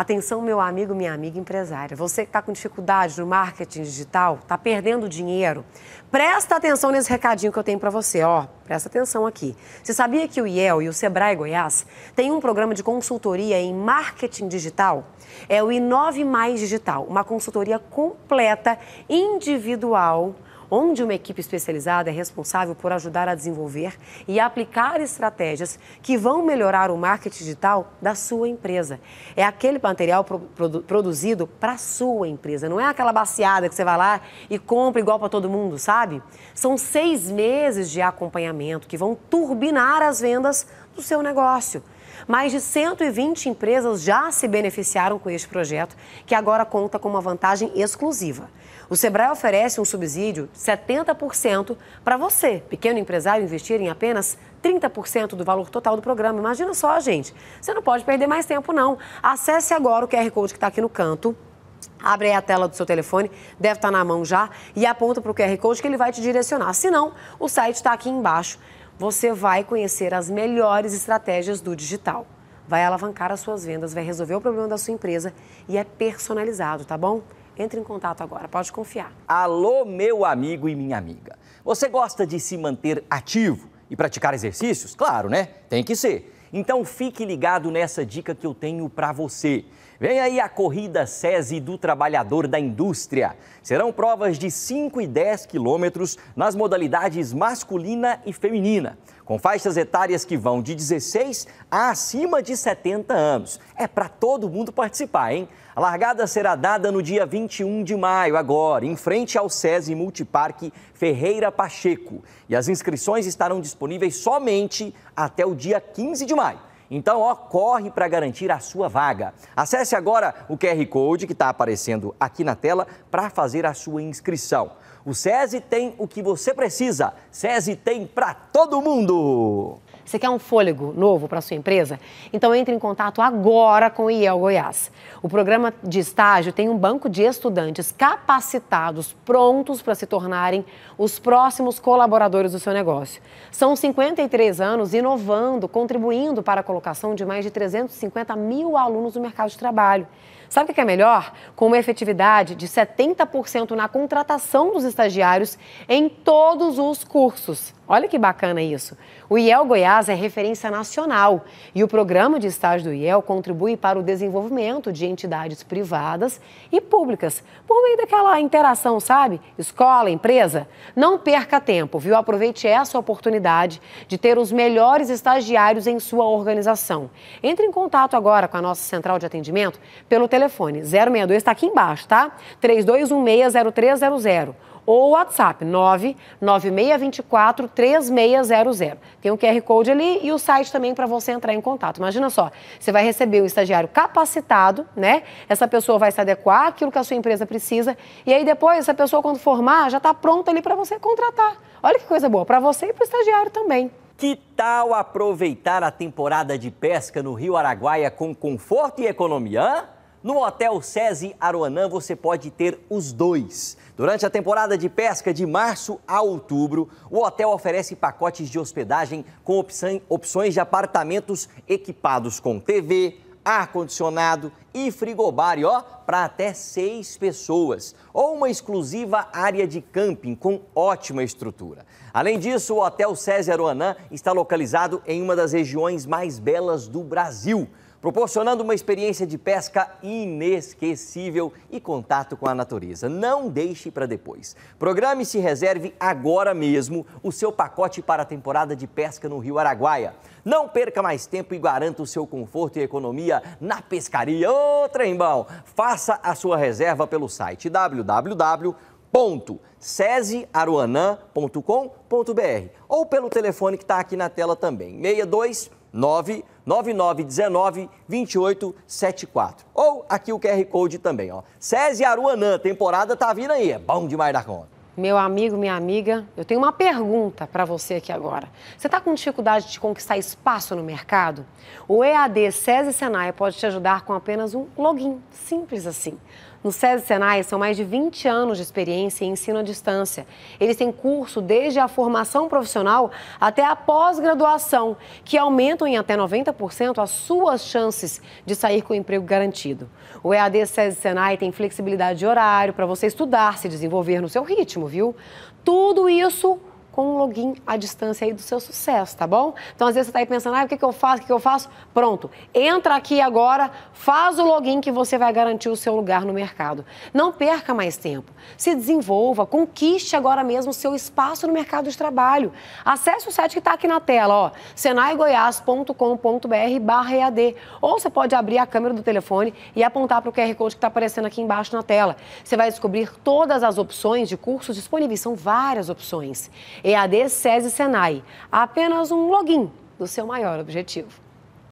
Atenção, meu amigo, minha amiga empresária. Você que está com dificuldade no marketing digital, está perdendo dinheiro, presta atenção nesse recadinho que eu tenho para você, ó. Presta atenção aqui. Você sabia que o IEL e o Sebrae Goiás têm um programa de consultoria em marketing digital? É o Inove Mais Digital, uma consultoria completa, individual onde uma equipe especializada é responsável por ajudar a desenvolver e aplicar estratégias que vão melhorar o marketing digital da sua empresa. É aquele material produ produzido para a sua empresa, não é aquela baciada que você vai lá e compra igual para todo mundo, sabe? São seis meses de acompanhamento que vão turbinar as vendas do seu negócio. Mais de 120 empresas já se beneficiaram com este projeto, que agora conta com uma vantagem exclusiva. O Sebrae oferece um subsídio de 70% para você, pequeno empresário, investir em apenas 30% do valor total do programa. Imagina só, gente. Você não pode perder mais tempo, não. Acesse agora o QR Code que está aqui no canto. Abre aí a tela do seu telefone, deve estar tá na mão já, e aponta para o QR Code que ele vai te direcionar. Se não, o site está aqui embaixo você vai conhecer as melhores estratégias do digital. Vai alavancar as suas vendas, vai resolver o problema da sua empresa e é personalizado, tá bom? Entre em contato agora, pode confiar. Alô, meu amigo e minha amiga. Você gosta de se manter ativo e praticar exercícios? Claro, né? Tem que ser. Então fique ligado nessa dica que eu tenho para você. Vem aí a corrida SESI do Trabalhador da Indústria. Serão provas de 5 e 10 quilômetros nas modalidades masculina e feminina, com faixas etárias que vão de 16 a acima de 70 anos. É para todo mundo participar, hein? A largada será dada no dia 21 de maio, agora, em frente ao SESI Multiparque Ferreira Pacheco. E as inscrições estarão disponíveis somente até o dia 15 de maio. Então, ó, corre para garantir a sua vaga. Acesse agora o QR Code que está aparecendo aqui na tela para fazer a sua inscrição. O SESI tem o que você precisa. SESI tem para todo mundo! Você quer um fôlego novo para sua empresa? Então entre em contato agora com o IEL Goiás. O programa de estágio tem um banco de estudantes capacitados, prontos para se tornarem os próximos colaboradores do seu negócio. São 53 anos inovando, contribuindo para a colocação de mais de 350 mil alunos no mercado de trabalho. Sabe o que é melhor? Com uma efetividade de 70% na contratação dos estagiários em todos os cursos. Olha que bacana isso. O IEL Goiás é referência nacional e o programa de estágio do IEL contribui para o desenvolvimento de entidades privadas e públicas por meio daquela interação, sabe? Escola, empresa. Não perca tempo, viu? Aproveite essa oportunidade de ter os melhores estagiários em sua organização. Entre em contato agora com a nossa central de atendimento pelo telefone telefone 062 está aqui embaixo, tá? 32160300 ou WhatsApp 99624 3600. Tem o um QR Code ali e o site também para você entrar em contato. Imagina só, você vai receber um estagiário capacitado, né? Essa pessoa vai se adequar àquilo que a sua empresa precisa e aí depois essa pessoa quando formar já está pronta ali para você contratar. Olha que coisa boa, para você e para o estagiário também. Que tal aproveitar a temporada de pesca no Rio Araguaia com conforto e economia? Hein? No Hotel SESI Aruanã você pode ter os dois. Durante a temporada de pesca de março a outubro, o hotel oferece pacotes de hospedagem com opções de apartamentos equipados com TV, ar-condicionado e frigobar, ó, para até seis pessoas. Ou uma exclusiva área de camping com ótima estrutura. Além disso, o Hotel César Aruanã está localizado em uma das regiões mais belas do Brasil proporcionando uma experiência de pesca inesquecível e contato com a natureza. Não deixe para depois. Programe-se e reserve agora mesmo o seu pacote para a temporada de pesca no Rio Araguaia. Não perca mais tempo e garanta o seu conforto e economia na pescaria. Ô, oh, trembão! Faça a sua reserva pelo site www.cesaruanã.com.br ou pelo telefone que está aqui na tela também, 629 9 9919-2874. Ou aqui o QR Code também, ó. SESI Aruanã, temporada tá vindo aí, é bom demais da conta. Meu amigo, minha amiga, eu tenho uma pergunta para você aqui agora. Você está com dificuldade de conquistar espaço no mercado? O EAD César Senai pode te ajudar com apenas um login, simples assim. No SESI Senai são mais de 20 anos de experiência em ensino à distância. Eles têm curso desde a formação profissional até a pós-graduação, que aumentam em até 90% as suas chances de sair com emprego garantido. O EAD SESI Senai tem flexibilidade de horário para você estudar, se desenvolver no seu ritmo, viu? Tudo isso com um login à distância aí do seu sucesso, tá bom? Então, às vezes você está aí pensando, ah, o que, que eu faço, o que, que eu faço? Pronto, entra aqui agora, faz o login que você vai garantir o seu lugar no mercado. Não perca mais tempo, se desenvolva, conquiste agora mesmo o seu espaço no mercado de trabalho. Acesse o site que está aqui na tela, ó, senaigoiás.com.br barra EAD, ou você pode abrir a câmera do telefone e apontar para o QR Code que está aparecendo aqui embaixo na tela. Você vai descobrir todas as opções de cursos disponíveis, são várias opções. EAD SESI Senai. Apenas um login do seu maior objetivo.